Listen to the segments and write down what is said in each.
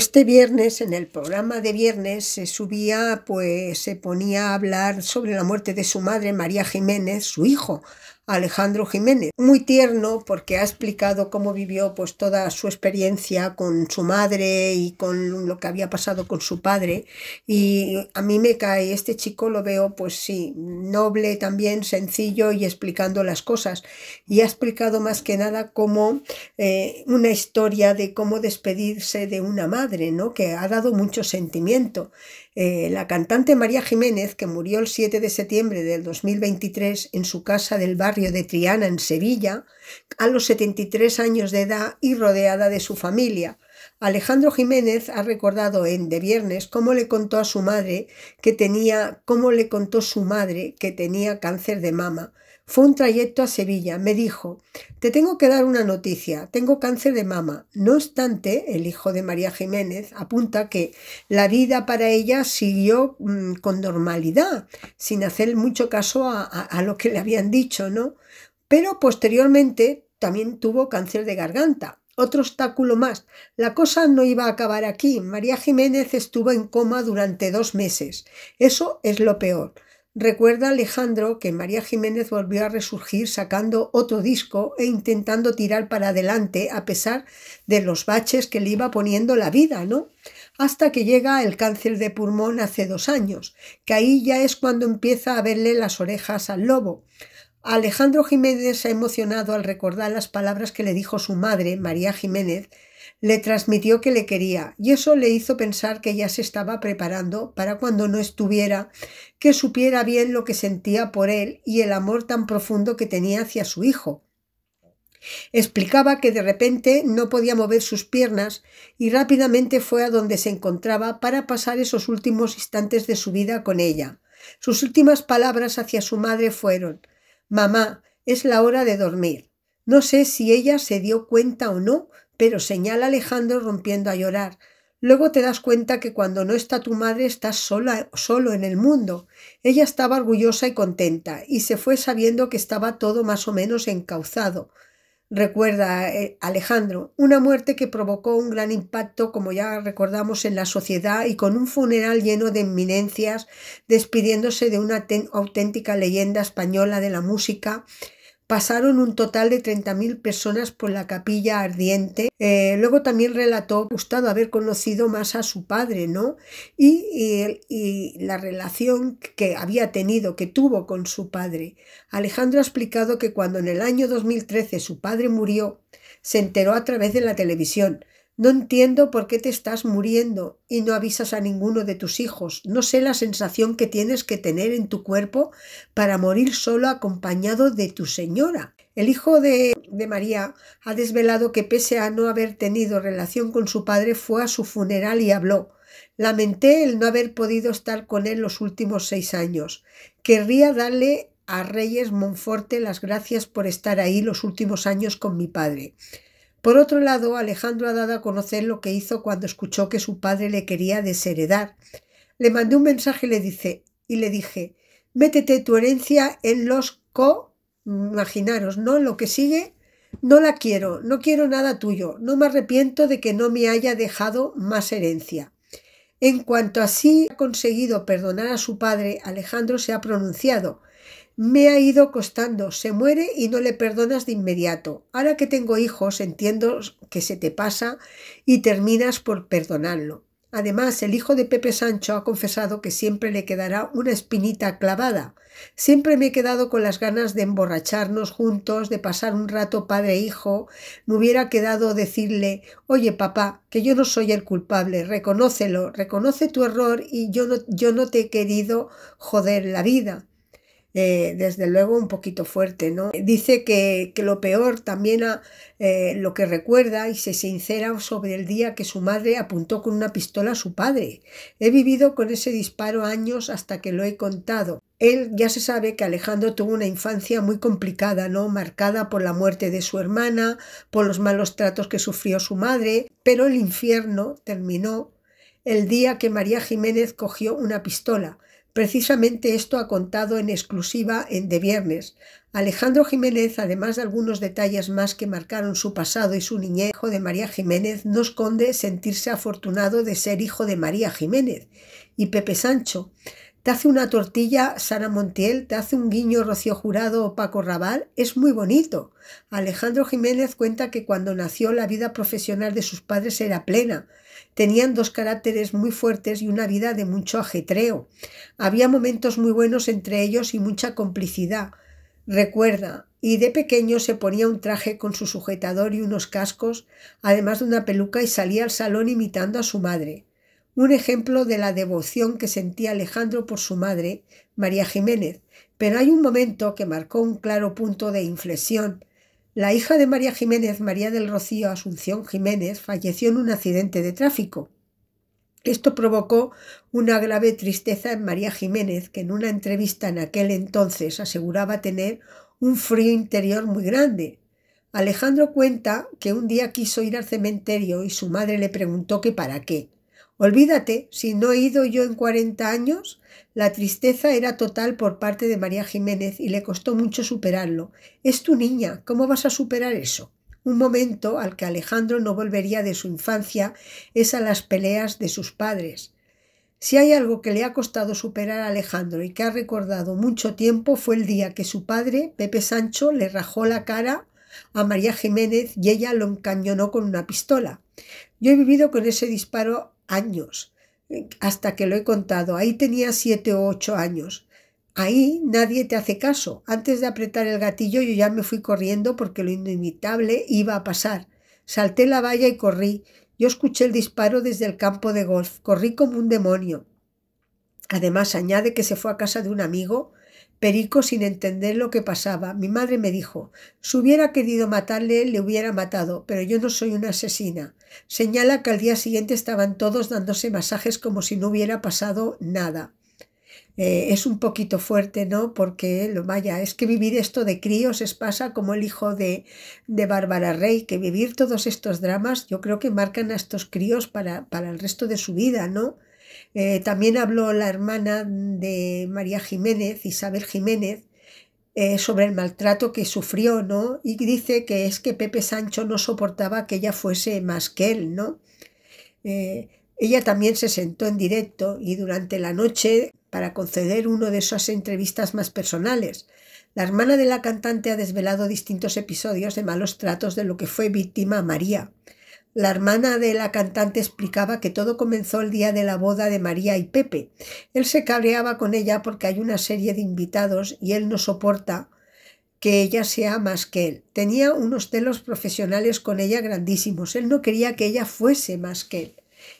Este viernes, en el programa de viernes, se subía, pues se ponía a hablar sobre la muerte de su madre, María Jiménez, su hijo, Alejandro Jiménez. Muy tierno porque ha explicado cómo vivió pues toda su experiencia con su madre y con lo que había pasado con su padre y a mí me cae este chico lo veo pues sí, noble también, sencillo y explicando las cosas y ha explicado más que nada como eh, una historia de cómo despedirse de una madre, ¿no? Que ha dado mucho sentimiento. Eh, la cantante María Jiménez, que murió el 7 de septiembre del 2023 en su casa del barrio de Triana, en Sevilla, a los 73 años de edad y rodeada de su familia. Alejandro Jiménez ha recordado en De Viernes cómo le contó a su madre que tenía, cómo le contó su madre que tenía cáncer de mama fue un trayecto a Sevilla. Me dijo, te tengo que dar una noticia, tengo cáncer de mama. No obstante, el hijo de María Jiménez apunta que la vida para ella siguió mm, con normalidad, sin hacer mucho caso a, a lo que le habían dicho, ¿no? Pero posteriormente también tuvo cáncer de garganta, otro obstáculo más. La cosa no iba a acabar aquí. María Jiménez estuvo en coma durante dos meses. Eso es lo peor. Recuerda Alejandro que María Jiménez volvió a resurgir sacando otro disco e intentando tirar para adelante a pesar de los baches que le iba poniendo la vida, ¿no? Hasta que llega el cáncer de pulmón hace dos años, que ahí ya es cuando empieza a verle las orejas al lobo. Alejandro Jiménez se ha emocionado al recordar las palabras que le dijo su madre, María Jiménez, le transmitió que le quería y eso le hizo pensar que ya se estaba preparando para cuando no estuviera, que supiera bien lo que sentía por él y el amor tan profundo que tenía hacia su hijo. Explicaba que de repente no podía mover sus piernas y rápidamente fue a donde se encontraba para pasar esos últimos instantes de su vida con ella. Sus últimas palabras hacia su madre fueron Mamá, es la hora de dormir. No sé si ella se dio cuenta o no pero señala Alejandro rompiendo a llorar. Luego te das cuenta que cuando no está tu madre estás solo en el mundo. Ella estaba orgullosa y contenta, y se fue sabiendo que estaba todo más o menos encauzado. Recuerda, eh, Alejandro, una muerte que provocó un gran impacto, como ya recordamos, en la sociedad y con un funeral lleno de eminencias, despidiéndose de una auténtica leyenda española de la música pasaron un total de 30.000 personas por la capilla ardiente. Eh, luego también relató gustado haber conocido más a su padre, ¿no? Y, y, la relación que había tenido, que tuvo con su padre. Alejandro ha explicado que cuando en el año 2013 su padre murió, se enteró a través de la televisión no entiendo por qué te estás muriendo y no avisas a ninguno de tus hijos. No sé la sensación que tienes que tener en tu cuerpo para morir solo acompañado de tu señora. El hijo de, María ha desvelado que pese a no haber tenido relación con su padre, fue a su funeral y habló. Lamenté el no haber podido estar con él los últimos seis años. Querría darle a Reyes Monforte las gracias por estar ahí los últimos años con mi padre. Por otro lado, Alejandro ha dado a conocer lo que hizo cuando escuchó que su padre le quería desheredar. Le mandé un mensaje y le, dije, métete tu herencia en los co, imaginaros, ¿no? Lo que sigue, no la quiero, no quiero nada tuyo, no me arrepiento de que no me haya dejado más herencia. En cuanto así ha conseguido perdonar a su padre, Alejandro se ha pronunciado, me ha ido costando, se muere y no le perdonas de inmediato. Ahora que tengo hijos, entiendo que se te pasa y terminas por perdonarlo. Además, el hijo de Pepe Sancho ha confesado que siempre le quedará una espinita clavada. Siempre me he quedado con las ganas de emborracharnos juntos, de pasar un rato padre e hijo. Me hubiera quedado decirle, oye papá, que yo no soy el culpable, reconócelo, reconoce tu error y yo no te he querido joder la vida. Eh, desde luego un poquito fuerte, ¿no? Dice que, lo peor también ah, eh, lo que recuerda y se sincera sobre el día que su madre apuntó con una pistola a su padre. He vivido con ese disparo años hasta que lo he contado. Él ya se sabe que Alejandro tuvo una infancia muy complicada, ¿no? Marcada por la muerte de su hermana, por los malos tratos que sufrió su madre, pero el infierno terminó el día que María Jiménez cogió una pistola Precisamente esto ha contado en exclusiva en De Viernes. Alejandro Jiménez, además de algunos detalles más que marcaron su pasado y su niñez, hijo de María Jiménez, no esconde sentirse afortunado de ser hijo de María Jiménez y Pepe Sancho. Te hace una tortilla Sara Montiel, te hace un guiño Rocío Jurado o Paco Rabal, es muy bonito. Alejandro Jiménez cuenta que cuando nació la vida profesional de sus padres era plena, Tenían dos caracteres muy fuertes y una vida de mucho ajetreo. Había momentos muy buenos entre ellos y mucha complicidad. Recuerda, y de pequeño se ponía un traje con su sujetador y unos cascos, además de una peluca, y salía al salón imitando a su madre. Un ejemplo de la devoción que sentía Alejandro por su madre, María Jiménez, pero hay un momento que marcó un claro punto de inflexión la hija de María Jiménez, María del Rocío Asunción Jiménez, falleció en un accidente de tráfico. Esto provocó una grave tristeza en María Jiménez, que en una entrevista en aquel entonces aseguraba tener un frío interior muy grande. Alejandro cuenta que un día quiso ir al cementerio y su madre le preguntó que para qué. Olvídate, si no he ido yo en cuarenta años, la tristeza era total por parte de María Jiménez y le costó mucho superarlo. Es tu niña, ¿cómo vas a superar eso? Un momento al que Alejandro no volvería de su infancia es a las peleas de sus padres. Si hay algo que le ha costado superar a Alejandro y que ha recordado mucho tiempo fue el día que su padre, Pepe Sancho, le rajó la cara a María Jiménez y ella lo encañonó con una pistola. Yo he vivido con ese disparo años, eh, hasta que lo he contado. Ahí tenía siete o ocho años. Ahí nadie te hace caso. Antes de apretar el gatillo yo ya me fui corriendo porque lo inimitable iba a pasar. Salté la valla y corrí. Yo escuché el disparo desde el campo de golf. Corrí como un demonio. Además, añade que se fue a casa de un amigo Perico, sin entender lo que pasaba, mi madre me dijo, si hubiera querido matarle, le hubiera matado, pero yo no soy una asesina. Señala que al día siguiente estaban todos dándose masajes como si no hubiera pasado nada. Eh, es un poquito fuerte, ¿no? Porque, lo vaya, es que vivir esto de críos es pasa como el hijo de, de Bárbara Rey, que vivir todos estos dramas yo creo que marcan a estos críos para, para el resto de su vida, ¿no? Eh, también habló la hermana de María Jiménez, Isabel Jiménez, eh, sobre el maltrato que sufrió, ¿no? Y dice que es que Pepe Sancho no soportaba que ella fuese más que él, ¿no? Eh, ella también se sentó en directo y durante la noche para conceder una de esas entrevistas más personales. La hermana de la cantante ha desvelado distintos episodios de malos tratos de lo que fue víctima María. La hermana de la cantante explicaba que todo comenzó el día de la boda de María y Pepe. Él se cabreaba con ella porque hay una serie de invitados y él no soporta que ella sea más que él. Tenía unos celos profesionales con ella grandísimos. Él no quería que ella fuese más que él.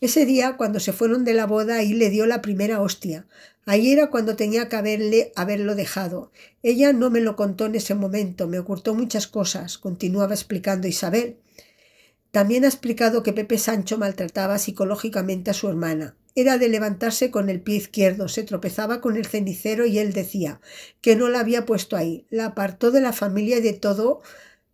Ese día, cuando se fueron de la boda, ahí le dio la primera hostia. Ahí era cuando tenía que haberle, haberlo dejado. Ella no me lo contó en ese momento, me ocultó muchas cosas, continuaba explicando Isabel. También ha explicado que Pepe Sancho maltrataba psicológicamente a su hermana. Era de levantarse con el pie izquierdo, se tropezaba con el cenicero y él decía que no la había puesto ahí. La apartó de la familia y de todo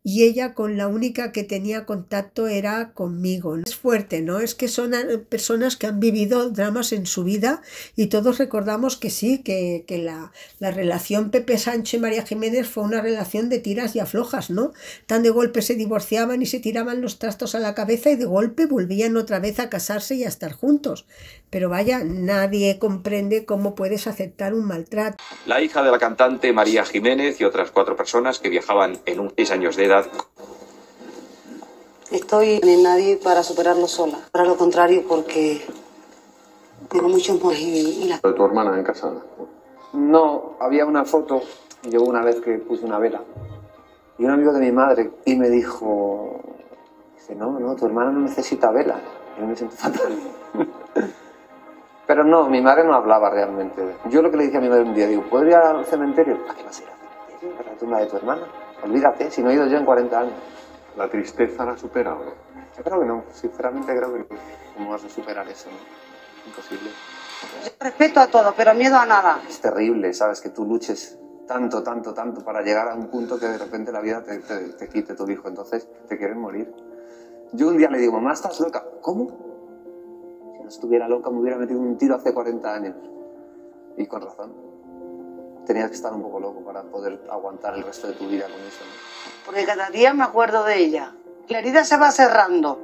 y ella con la única que tenía contacto era conmigo. Es fuerte, ¿no? Es que son eh, personas que han vivido dramas en su vida y todos recordamos que sí, que, la, relación Pepe Sánchez María Jiménez fue una relación de tiras y aflojas, ¿no? Tan de golpe se divorciaban y se tiraban los trastos a la cabeza y de golpe volvían otra vez a casarse y a estar juntos. Pero vaya, nadie comprende cómo puedes aceptar un maltrato. La hija de la cantante María Jiménez y otras cuatro personas que viajaban en un seis años de edad Estoy en nadie para superarlo sola. Para lo contrario, porque tengo muchos y la... tu hermana en casa? No, había una foto, yo una vez que puse una vela, y un amigo de mi madre, y me dijo, dice, no, no, tu hermana no necesita vela. Yo me siento fatal. Pero no, mi madre no hablaba realmente. Yo lo que le dije a mi madre un día, digo, ¿podría ir al cementerio? ¿Para ah, qué vas a ir al cementerio? ¿Para la tumba de tu hermana? Olvídate, si no he ido yo en 40 años. ¿La tristeza la ha superado? Yo creo que no, sinceramente creo que no. ¿Cómo vas a superar eso? Imposible. Yo respeto a todo, pero miedo a nada. Es terrible, ¿sabes? Que tú luches tanto, tanto, tanto para llegar a un punto que de repente la vida te, quite tu hijo, entonces te quieren morir. Yo un día le digo, mamá, estás loca. ¿Cómo? Si no estuviera loca me hubiera metido un tiro hace 40 años. Y con razón tenías que estar un poco loco para poder aguantar el resto de tu vida con eso. Porque cada día me acuerdo de ella. La herida se va cerrando,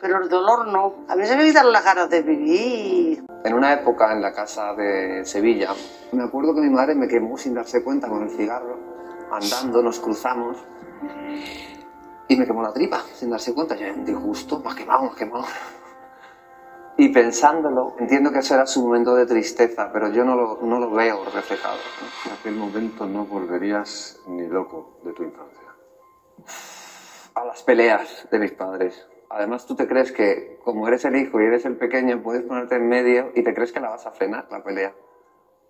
pero el dolor no. A mí se me quitaron las ganas de vivir. En una época en la casa de Sevilla, me acuerdo que mi madre me quemó sin darse cuenta con el cigarro. Andando nos cruzamos y me quemó la tripa sin darse cuenta. Yo, disgusto, me ha quemado, me y pensándolo, entiendo que será su momento de tristeza, pero yo no lo, no lo veo reflejado. En aquel momento no volverías ni loco de tu infancia. A las peleas de mis padres. Además, tú te crees que, como eres el hijo y eres el pequeño, puedes ponerte en medio y te crees que la vas a frenar, la pelea.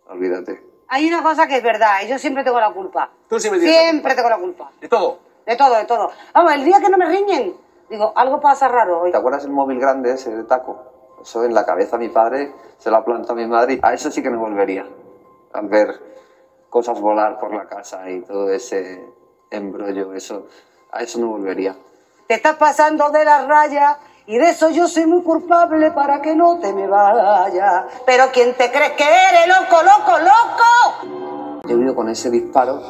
Olvídate. Hay una cosa que es verdad, y yo siempre tengo la culpa. Tú siempre tienes Siempre tengo la culpa. ¿De todo? De todo, de todo. Vamos, el día que no me riñen, digo, algo pasa raro hoy. ¿Te acuerdas el móvil grande ese de taco? Eso en la cabeza mi padre se la plantó a mi madre. A eso sí que me volvería, al ver cosas volar por la casa y todo ese embrollo. Eso, a eso no volvería. Te estás pasando de la raya y de eso yo soy muy culpable para que no te me vaya. Pero ¿quién te crees que eres, loco, loco, loco? he vivido con ese disparo,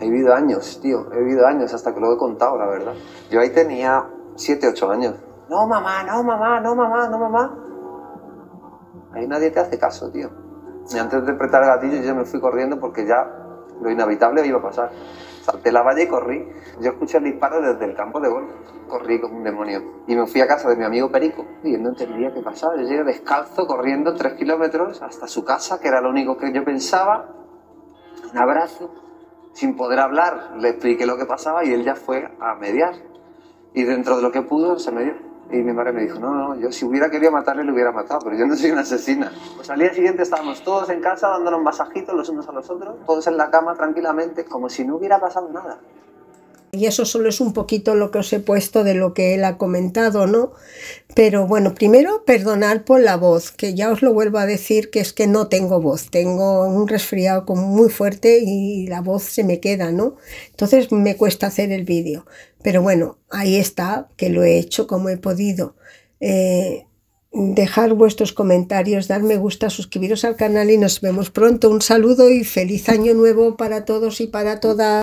he vivido años, tío, he vivido años hasta que lo he contado, la verdad. Yo ahí tenía 7, 8 años no mamá, no mamá, no mamá, no mamá. Ahí nadie te hace caso, tío. Y antes de apretar el gatillo yo me fui corriendo porque ya lo inevitable iba a pasar. Salté la valla y corrí. Yo escuché el disparo desde el campo de golf. Corrí como un demonio. Y me fui a casa de mi amigo Perico. Y él no entendía qué pasaba. Yo llegué descalzo corriendo tres kilómetros hasta su casa, que era lo único que yo pensaba. Un abrazo. Sin poder hablar, le expliqué lo que pasaba y él ya fue a mediar. Y dentro de lo que pudo, se medió. Y mi madre me dijo, no, no, yo si hubiera querido matarle lo hubiera matado, pero yo no soy una asesina. Pues al día siguiente estábamos todos en casa dándonos masajitos los unos a los otros, todos en la cama tranquilamente, como si no hubiera pasado nada. Y eso solo es un poquito lo que os he puesto de lo que él ha comentado, ¿no? Pero bueno, primero perdonar por la voz, que ya os lo vuelvo a decir que es que no tengo voz, tengo un resfriado como muy fuerte y la voz se me queda, ¿no? Entonces me cuesta hacer el vídeo. Pero bueno, ahí está, que lo he hecho como he podido. Eh, dejar vuestros comentarios, dar me gusta, suscribiros al canal y nos vemos pronto. Un saludo y feliz año nuevo para todos y para todas.